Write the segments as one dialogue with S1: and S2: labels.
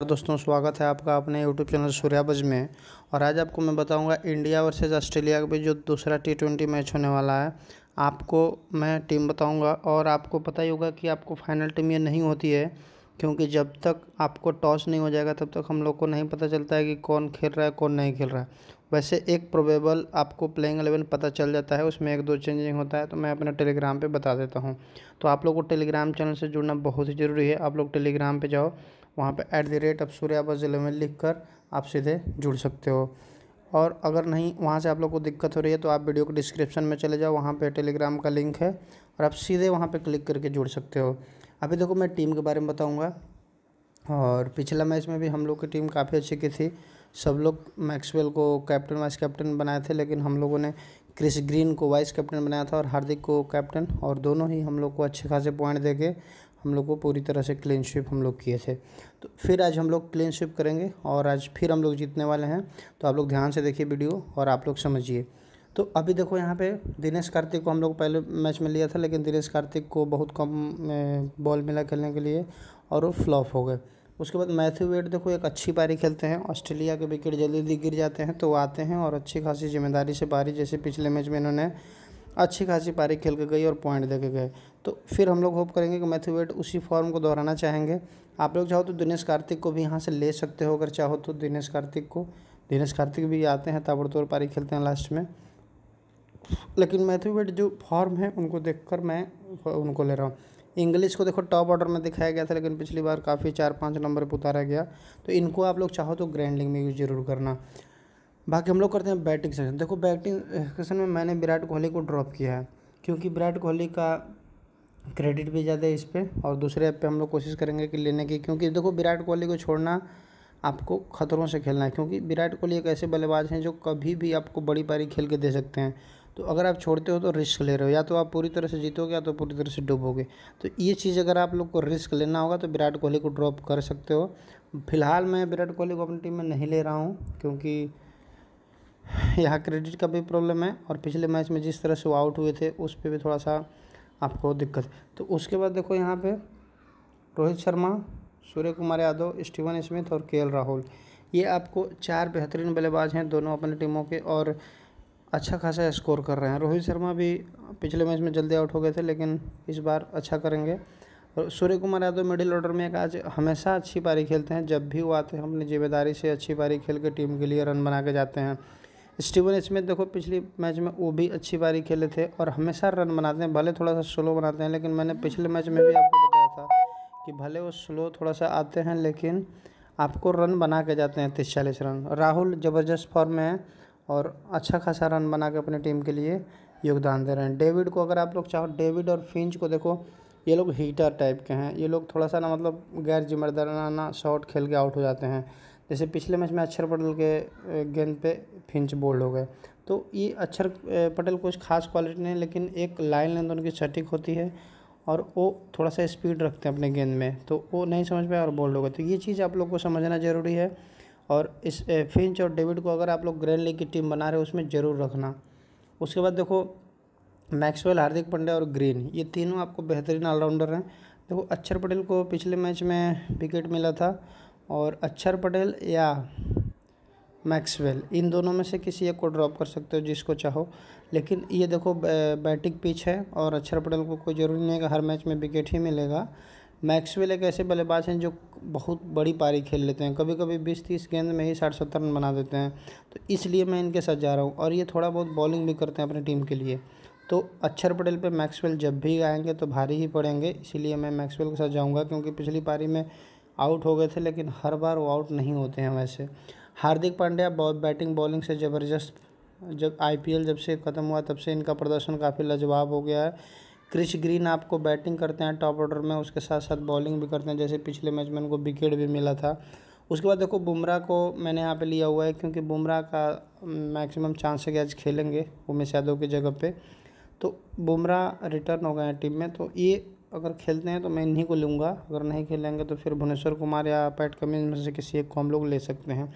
S1: तो दोस्तों स्वागत है आपका अपने यूट्यूब चैनल सूर्याबज में और आज आपको मैं बताऊंगा इंडिया वर्सेज़ ऑस्ट्रेलिया का भी जो दूसरा टी ट्वेंटी मैच होने वाला है आपको मैं टीम बताऊंगा और आपको पता ही होगा कि आपको फाइनल टीम ये नहीं होती है क्योंकि जब तक आपको टॉस नहीं हो जाएगा तब तक हम लोग को नहीं पता चलता है कि कौन खेल रहा है कौन नहीं खेल रहा है वैसे एक प्रोबेबल आपको प्लेइंग एलेवन पता चल जाता है उसमें एक दो चेंजिंग होता है तो मैं अपने टेलीग्राम पर बता देता हूँ तो आप लोग को टेलीग्राम चैनल से जुड़ना बहुत ही ज़रूरी है आप लोग टेलीग्राम पर जाओ वहाँ पे ऐट द रेट आप सूर्याबा ज़िले में लिख कर आप सीधे जुड़ सकते हो और अगर नहीं वहाँ से आप लोग को दिक्कत हो रही है तो आप वीडियो को डिस्क्रिप्शन में चले जाओ वहाँ पर टेलीग्राम का लिंक है और आप सीधे वहाँ पर क्लिक करके जुड़ सकते हो अभी देखो मैं टीम के बारे में बताऊँगा और पिछला मैच में भी हम लोग की टीम काफ़ी अच्छी की थी सब लोग मैक्सवेल को कैप्टन वाइस कैप्टन बनाए थे लेकिन हम लोगों ने क्रिस ग्रीन को वाइस कैप्टन बनाया था और हार्दिक को कैप्टन और दोनों ही हम लोग को अच्छे खासे पॉइंट दे के हम लोग को पूरी तरह से क्लीन स्विप हम लोग किए थे तो फिर आज हम लोग क्लीन स्विप करेंगे और आज फिर हम लोग जीतने वाले हैं तो आप लोग ध्यान से देखिए वीडियो और आप लोग समझिए तो अभी देखो यहाँ पे दिनेश कार्तिक को हम लोग पहले मैच में लिया था लेकिन दिनेश कार्तिक को बहुत कम बॉल मिला खेलने के लिए और वो फ्लॉप हो गए उसके बाद मैथ्यू वेट देखो एक अच्छी पारी खेलते हैं ऑस्ट्रेलिया के विकेट जल्दी जल्दी गिर जाते हैं तो आते हैं और अच्छी खासी जिम्मेदारी से पारी जैसे पिछले मैच में इन्होंने अच्छी खासी पारी खेल के गई और पॉइंट दे के गए तो फिर हम लोग होप करेंगे कि मैथ्यू वेट उसी फॉर्म को दोहराना चाहेंगे आप लोग चाहो तो दिनेश कार्तिक को भी यहाँ से ले सकते हो अगर चाहो तो दिनेश कार्तिक को दिनेश कार्तिक भी आते हैं ताबड़तोड़ पारी खेलते हैं लास्ट में लेकिन मैथ्यू वेट जो फॉर्म है उनको देख मैं उनको ले रहा हूँ इंग्लिश को देखो टॉप ऑर्डर में दिखाया गया था लेकिन पिछली बार काफ़ी चार पाँच नंबर पर उतारा गया तो इनको आप लोग चाहो तो ग्रैंड में यूज़ जरूर करना बाकी हम लोग करते हैं बैटिंग सेक्शन देखो बैटिंग सेक्शन में मैंने विराट कोहली को ड्रॉप किया है क्योंकि विराट कोहली का क्रेडिट भी ज़्यादा है इस पर और दूसरे ऐप पे हम लोग कोशिश करेंगे कि लेने की क्योंकि देखो विराट कोहली को छोड़ना आपको खतरों से खेलना है क्योंकि विराट कोहली एक ऐसे बल्लेबाज हैं जो कभी भी आपको बड़ी पारी खेल के दे सकते हैं तो अगर आप छोड़ते हो तो रिस्क ले रहे हो या तो आप पूरी तरह से जीतोगे या तो पूरी तरह से डूबोगे तो ये चीज़ अगर आप लोग को रिस्क लेना होगा तो विराट कोहली को ड्रॉप कर सकते हो फिलहाल मैं विराट कोहली को अपनी टीम में नहीं ले रहा हूँ क्योंकि यहाँ क्रेडिट का भी प्रॉब्लम है और पिछले मैच में जिस तरह से वो आउट हुए थे उस पर भी थोड़ा सा आपको दिक्कत तो उसके बाद देखो यहाँ पे रोहित शर्मा सूर्य कुमार यादव स्टीवन स्मिथ और के राहुल ये आपको चार बेहतरीन बल्लेबाज हैं दोनों अपनी टीमों के और अच्छा खासा स्कोर कर रहे हैं रोहित शर्मा भी पिछले मैच में जल्दी आउट हो गए थे लेकिन इस बार अच्छा करेंगे और सूर्य कुमार यादव मिडिल ऑर्डर में एक आज हमेशा अच्छी पारी खेलते हैं जब भी वो आते हैं अपनी जिम्मेदारी से अच्छी पारी खेल के टीम के लिए रन बना के जाते हैं स्टीवन स्मिथ देखो पिछली मैच में वो भी अच्छी पारी खेले थे और हमेशा रन बनाते हैं भले थोड़ा सा स्लो बनाते हैं लेकिन मैंने पिछले मैच में भी आपको बताया था कि भले वो स्लो थोड़ा सा आते हैं लेकिन आपको रन बना के जाते हैं तीस चालीस रन राहुल ज़बरदस्त फॉर्म में है और अच्छा खासा रन बना के अपनी टीम के लिए योगदान दे रहे हैं डेविड को अगर आप लोग चाहो डेविड और फिंच को देखो ये लोग हीटर टाइप के हैं ये लोग थोड़ा सा ना मतलब गैर जिम्मेदाराना शॉट खेल के आउट हो जाते हैं जैसे पिछले मैच में अक्षर पटेल के गेंद पे फिंच बोल्ड हो गए तो ये अक्षर पटेल कुछ खास क्वालिटी नहीं लेकिन एक लाइन लेंथ उनकी सटीक होती है और वो थोड़ा सा स्पीड रखते हैं अपने गेंद में तो वो नहीं समझ पाए और बोल्ड हो गए तो ये चीज़ आप लोग को समझना ज़रूरी है और इस फिंच और डेविड को अगर आप लोग ग्रैंड लीग की टीम बना रहे हो उसमें ज़रूर रखना उसके बाद देखो मैक्सवेल हार्दिक पांड्या और ग्रीन ये तीनों आपको बेहतरीन ऑलराउंडर हैं देखो अक्षर पटेल को पिछले मैच में विकेट मिला था और अक्षर पटेल या मैक्सवेल इन दोनों में से किसी एक को ड्रॉप कर सकते हो जिसको चाहो लेकिन ये देखो बैटिंग पिच है और अक्षर पटेल को कोई ज़रूरी नहीं है कि हर मैच में विकेट ही मिलेगा मैक्सवेल एक ऐसे बल्लेबाज हैं जो बहुत बड़ी पारी खेल लेते हैं कभी कभी बीस तीस गेंद में ही साठ सत्तर रन बना देते हैं तो इसलिए मैं इनके साथ जा रहा हूँ और ये थोड़ा बहुत बॉलिंग भी करते हैं अपनी टीम के लिए तो अक्षर पटेल पे मैक्सवेल जब भी आएंगे तो भारी ही पड़ेंगे इसीलिए मैं मैक्सवेल के साथ जाऊँगा क्योंकि पिछली पारी में आउट हो गए थे लेकिन हर बार वो आउट नहीं होते हैं वैसे हार्दिक पांड्या बहुत बैटिंग बॉलिंग से ज़बरदस्त जब आईपीएल जब से ख़त्म हुआ तब से इनका प्रदर्शन काफ़ी लाजवाब हो गया है क्रिश ग्रीन आपको बैटिंग करते हैं टॉप ऑर्डर में उसके साथ साथ बॉलिंग भी करते हैं जैसे पिछले मैच में उनको विकेट भी मिला था उसके बाद देखो बुमराह को मैंने यहाँ पे लिया हुआ है क्योंकि बुमराह का मैक्सिमम चांस है कि आज खेलेंगे उमेश यादव की जगह पे तो बुमराह रिटर्न हो गए हैं टीम में तो ये अगर खेलते हैं तो मैं इन्हीं को लूँगा अगर नहीं खेलेंगे तो फिर भुवनेश्वर कुमार या पैट कमिंस में से किसी एक को हम लोग ले सकते हैं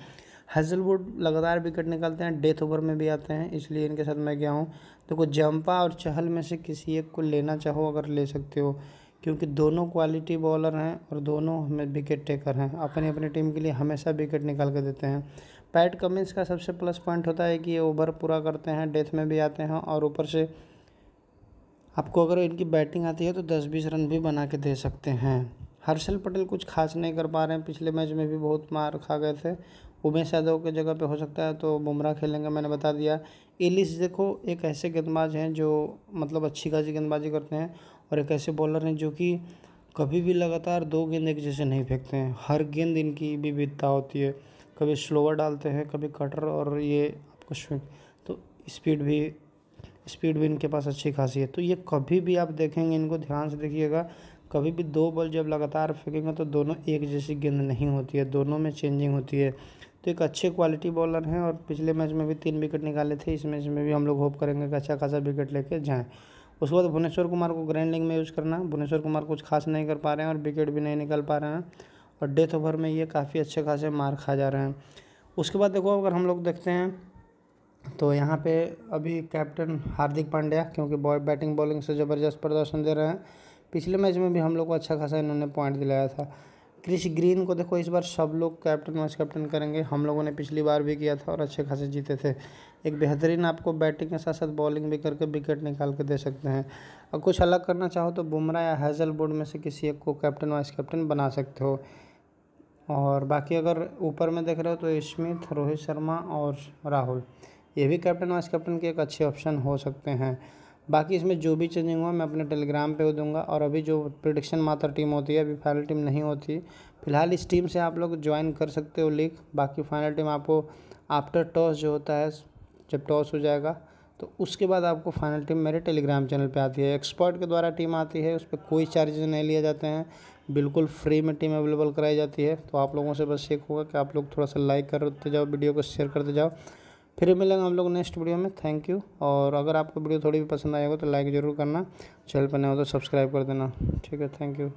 S1: हजलवुड लगातार विकेट निकालते हैं डेथ ओवर में भी आते हैं इसलिए इनके साथ मैं गया हूँ देखो तो जंपा और चहल में से किसी एक को लेना चाहो अगर ले सकते हो क्योंकि दोनों क्वालिटी बॉलर हैं और दोनों हमें विकेट टेकर हैं अपनी अपनी टीम के लिए हमेशा विकेट निकाल कर देते हैं पैट कमिंस का सबसे प्लस पॉइंट होता है कि ये ओवर पूरा करते हैं डेथ में भी आते हैं और ऊपर से आपको अगर इनकी बैटिंग आती है तो दस बीस रन भी बना के दे सकते हैं हर्षल पटेल कुछ खास नहीं कर पा रहे हैं पिछले मैच में भी बहुत मार खा गए थे उमेश यादव के जगह पे हो सकता है तो बुमराह खेलेंगे मैंने बता दिया एलिस देखो एक ऐसे गेंदबाज हैं जो मतलब अच्छी खासी गेंदबाजी करते हैं और एक ऐसे बॉलर हैं जो कि कभी भी लगातार दो गेंद एक जैसे नहीं फेंकते हैं हर गेंद इनकी विविधता होती है कभी स्लोअर डालते हैं कभी कटर और ये आपको स्विंग तो स्पीड भी स्पीड भी इनके पास अच्छी खासी है तो ये कभी भी आप देखेंगे इनको ध्यान से देखिएगा कभी भी दो बॉल जब लगातार फेंकेंगे तो दोनों एक जैसी गेंद नहीं होती है दोनों में चेंजिंग होती है तो एक अच्छे क्वालिटी बॉलर हैं और पिछले मैच में भी तीन विकेट निकाले थे इस मैच में भी हम लोग होप करेंगे कि अच्छा खासा विकेट लेके जाएँ उसके बाद भुवनेश्वर कुमार को ग्रैंडिंग में यूज़ करना भुवनेश्वर कुमार कुछ खास नहीं कर पा रहे हैं और विकेट भी नहीं निकल पा रहे हैं और डेथ ओवर में ये काफ़ी अच्छे खासे मार खा जा रहे हैं उसके बाद देखो अगर हम लोग देखते हैं तो यहाँ पे अभी कैप्टन हार्दिक पांड्या क्योंकि बॉल बैटिंग बॉलिंग से ज़बरदस्त प्रदर्शन दे रहे हैं पिछले मैच में भी हम लोग को अच्छा खासा इन्होंने पॉइंट दिलाया था क्रिश ग्रीन को देखो इस बार सब लोग कैप्टन वाइस कैप्टन करेंगे हम लोगों ने पिछली बार भी किया था और अच्छे खासे जीते थे एक बेहतरीन आपको बैटिंग के साथ साथ बॉलिंग भी करके विकेट निकाल के दे सकते हैं और कुछ अलग करना चाहो तो बुमराह या हैजल बोर्ड में से किसी एक को कैप्टन वाइस कैप्टन बना सकते हो और बाकी अगर ऊपर में देख रहे हो तो स्मिथ रोहित शर्मा और राहुल ये भी कैप्टन वाइस कैप्टन के एक अच्छे ऑप्शन हो सकते हैं बाकी इसमें जो भी चेंजिंग हुआ मैं अपने टेलीग्राम पे दूंगा और अभी जो प्रिडिक्शन मात्र टीम होती है अभी फाइनल टीम नहीं होती फिलहाल इस टीम से आप लोग ज्वाइन कर सकते हो लीग बाकी फाइनल टीम आपको आफ्टर टॉस जो होता है जब टॉस हो जाएगा तो उसके बाद आपको फाइनल टीम मेरे टेलीग्राम चैनल पर आती है एक्सपर्ट के द्वारा टीम आती है उस पर कोई चार्जेज नहीं लिए जाते हैं बिल्कुल फ्री में टीम अवेलेबल कराई जाती है तो आप लोगों से बस एक होगा कि आप लोग थोड़ा सा लाइक करते जाओ वीडियो को शेयर करते जाओ फिर मिलेंगे हम लोग नेक्स्ट वीडियो में थैंक यू और अगर आपको वीडियो थोड़ी भी पसंद आएगा तो लाइक ज़रूर करना चैनल पर नहीं हो तो सब्सक्राइब कर देना ठीक है थैंक यू